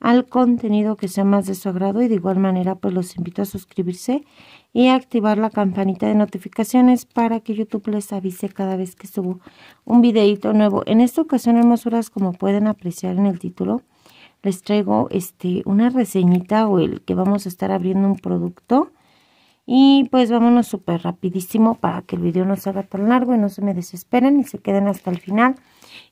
al contenido que sea más de su agrado y de igual manera pues los invito a suscribirse y a activar la campanita de notificaciones para que YouTube les avise cada vez que subo un videito nuevo. En esta ocasión, hermosuras, como pueden apreciar en el título, les traigo este una reseñita o el que vamos a estar abriendo un producto y pues vámonos súper rapidísimo para que el video no se haga tan largo y no se me desesperen y se queden hasta el final.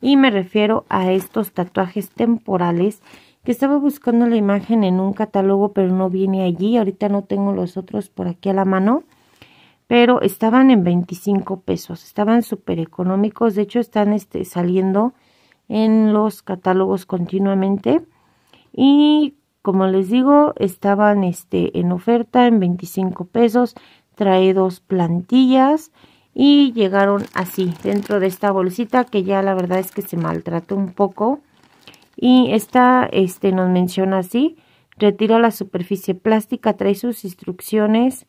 Y me refiero a estos tatuajes temporales que estaba buscando la imagen en un catálogo, pero no viene allí. Ahorita no tengo los otros por aquí a la mano, pero estaban en 25 pesos, estaban súper económicos. De hecho, están este, saliendo en los catálogos continuamente. Y como les digo, estaban este, en oferta en 25 pesos. Trae dos plantillas y llegaron así, dentro de esta bolsita que ya la verdad es que se maltrató un poco y esta este, nos menciona así, retira la superficie plástica, trae sus instrucciones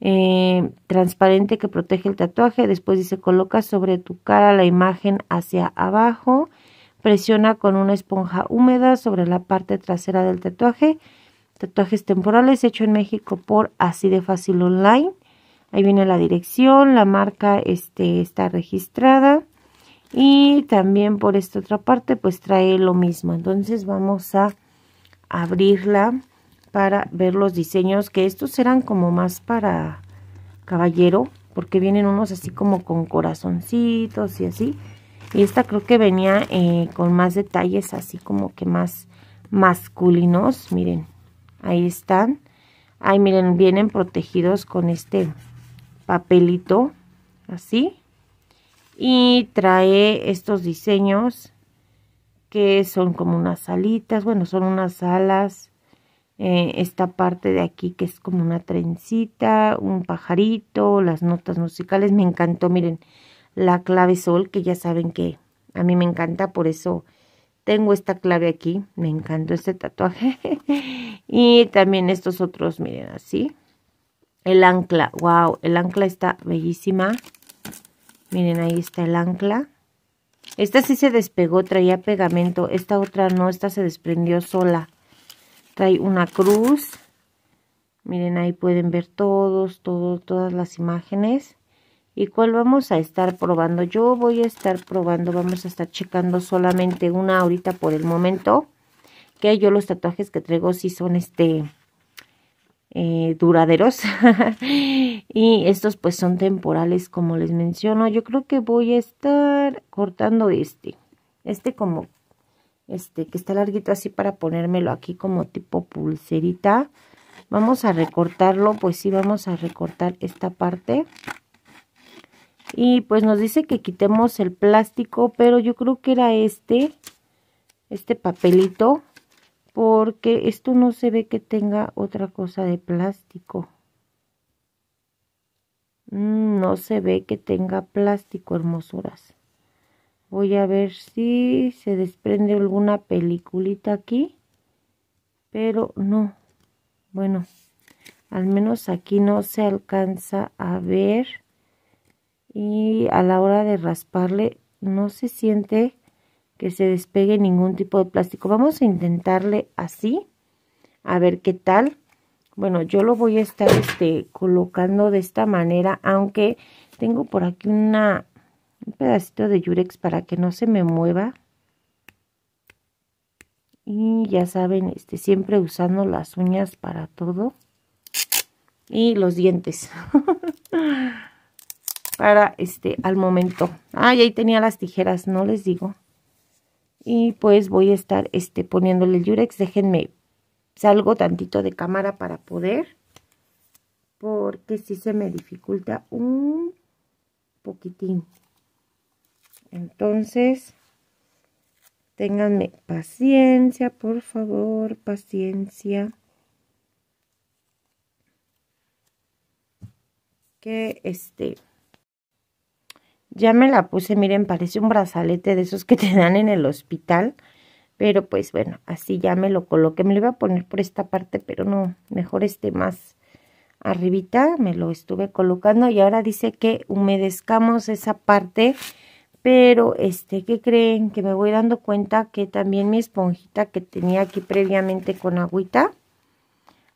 eh, transparente que protege el tatuaje, después dice coloca sobre tu cara la imagen hacia abajo, presiona con una esponja húmeda sobre la parte trasera del tatuaje, tatuajes temporales hecho en México por así de fácil online, ahí viene la dirección, la marca este, está registrada, y también por esta otra parte pues trae lo mismo entonces vamos a abrirla para ver los diseños que estos serán como más para caballero porque vienen unos así como con corazoncitos y así y esta creo que venía eh, con más detalles así como que más masculinos miren ahí están ahí miren vienen protegidos con este papelito así y trae estos diseños que son como unas alitas, bueno, son unas alas, eh, esta parte de aquí que es como una trencita, un pajarito, las notas musicales, me encantó, miren, la clave sol, que ya saben que a mí me encanta, por eso tengo esta clave aquí, me encantó este tatuaje, y también estos otros, miren, así, el ancla, wow, el ancla está bellísima, Miren, ahí está el ancla. Esta sí se despegó, traía pegamento. Esta otra no, esta se desprendió sola. Trae una cruz. Miren, ahí pueden ver todos, todos, todas las imágenes. ¿Y cuál vamos a estar probando? Yo voy a estar probando, vamos a estar checando solamente una ahorita por el momento. Que yo los tatuajes que traigo sí son este eh, duraderos y estos pues son temporales como les menciono yo creo que voy a estar cortando este este como este que está larguito así para ponérmelo aquí como tipo pulserita vamos a recortarlo pues sí vamos a recortar esta parte y pues nos dice que quitemos el plástico pero yo creo que era este este papelito porque esto no se ve que tenga otra cosa de plástico. Mm, no se ve que tenga plástico, hermosuras. Voy a ver si se desprende alguna peliculita aquí. Pero no. Bueno, al menos aquí no se alcanza a ver. Y a la hora de rasparle no se siente que se despegue ningún tipo de plástico. Vamos a intentarle así, a ver qué tal. Bueno, yo lo voy a estar este, colocando de esta manera, aunque tengo por aquí una, un pedacito de yurex para que no se me mueva. Y ya saben, este, siempre usando las uñas para todo. Y los dientes. para este, al momento. Ay, ahí tenía las tijeras, no les digo y pues voy a estar este, poniéndole el yurex. Déjenme, salgo tantito de cámara para poder, porque si se me dificulta un poquitín. Entonces, ténganme paciencia, por favor, paciencia. Que este... Ya me la puse, miren, parece un brazalete de esos que te dan en el hospital. Pero pues bueno, así ya me lo coloqué. Me lo iba a poner por esta parte, pero no, mejor este más arribita. Me lo estuve colocando y ahora dice que humedezcamos esa parte. Pero, este, ¿qué creen? Que me voy dando cuenta que también mi esponjita que tenía aquí previamente con agüita.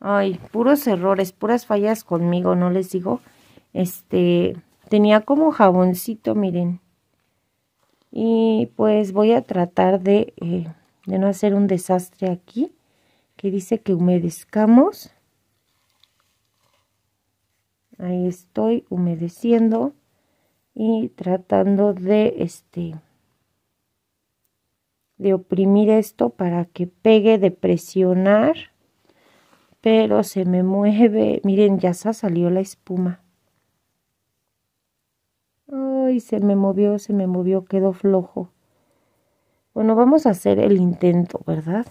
Ay, puros errores, puras fallas conmigo, no les digo. Este, tenía como jaboncito, miren. Y pues voy a tratar de, eh, de no hacer un desastre aquí, que dice que humedezcamos. Ahí estoy humedeciendo y tratando de este de oprimir esto para que pegue, de presionar, pero se me mueve. Miren, ya se salió la espuma y se me movió, se me movió, quedó flojo. Bueno, vamos a hacer el intento, ¿verdad?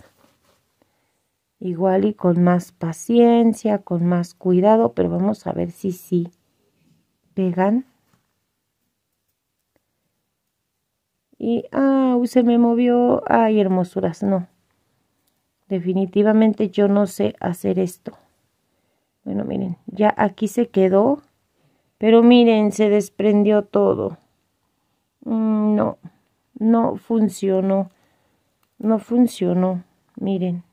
Igual y con más paciencia, con más cuidado, pero vamos a ver si sí pegan. Y, ah, se me movió, ay, hermosuras, no. Definitivamente yo no sé hacer esto. Bueno, miren, ya aquí se quedó pero miren, se desprendió todo. Mm, no, no funcionó. No funcionó. Miren.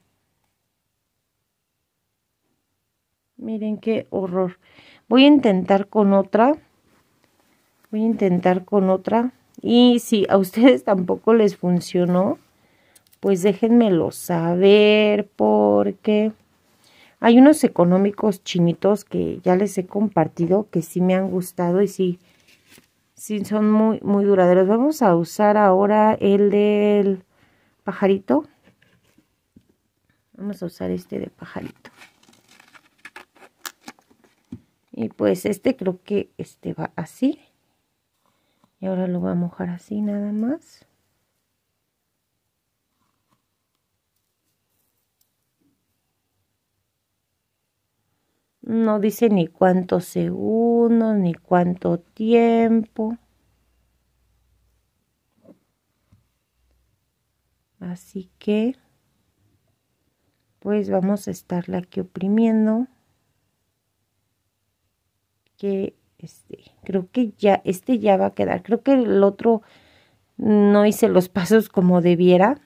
Miren qué horror. Voy a intentar con otra. Voy a intentar con otra. Y si a ustedes tampoco les funcionó, pues déjenmelo saber porque hay unos económicos chinitos que ya les he compartido que sí me han gustado y sí, sí son muy, muy duraderos. Vamos a usar ahora el del pajarito. Vamos a usar este de pajarito. Y pues este creo que este va así. Y ahora lo voy a mojar así nada más. no dice ni cuántos segundos, ni cuánto tiempo. Así que, pues vamos a estarla aquí oprimiendo. Que este, creo que ya, este ya va a quedar. Creo que el otro no hice los pasos como debiera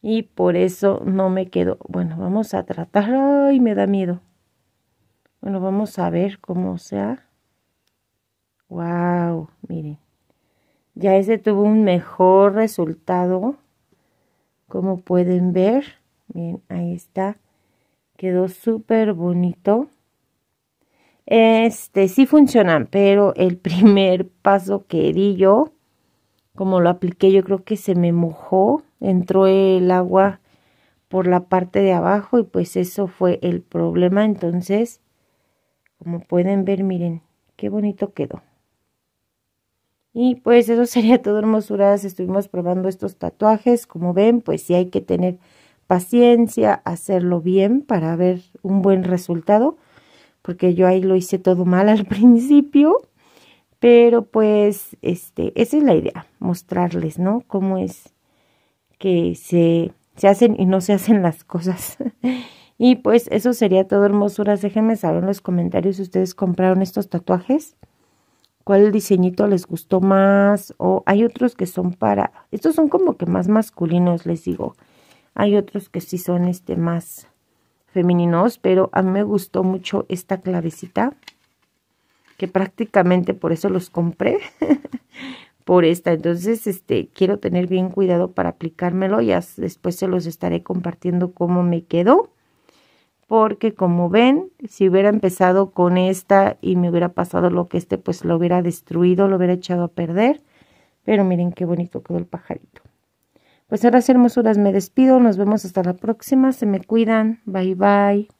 y por eso no me quedo. Bueno, vamos a tratar. Ay, me da miedo. Bueno, vamos a ver cómo sea. ¡Wow! Miren. Ya ese tuvo un mejor resultado. Como pueden ver. Bien, ahí está. Quedó súper bonito. Este sí funcionan, pero el primer paso que di yo, como lo apliqué, yo creo que se me mojó. Entró el agua por la parte de abajo y pues eso fue el problema. Entonces como pueden ver, miren, qué bonito quedó. Y pues eso sería todo, hermosuras. Estuvimos probando estos tatuajes. Como ven, pues sí hay que tener paciencia, hacerlo bien para ver un buen resultado. Porque yo ahí lo hice todo mal al principio. Pero pues este, esa es la idea, mostrarles, ¿no? Cómo es que se, se hacen y no se hacen las cosas. Y pues eso sería todo, hermosuras. Déjenme saber en los comentarios si ustedes compraron estos tatuajes. ¿Cuál diseñito les gustó más? O hay otros que son para... Estos son como que más masculinos, les digo. Hay otros que sí son este más femeninos, pero a mí me gustó mucho esta clavecita. Que prácticamente por eso los compré. por esta. Entonces, este, quiero tener bien cuidado para aplicármelo. Ya después se los estaré compartiendo cómo me quedó porque como ven, si hubiera empezado con esta y me hubiera pasado lo que este, pues lo hubiera destruido, lo hubiera echado a perder. Pero miren qué bonito quedó el pajarito. Pues ahora, hermosuras, me despido. Nos vemos hasta la próxima. Se me cuidan. Bye, bye.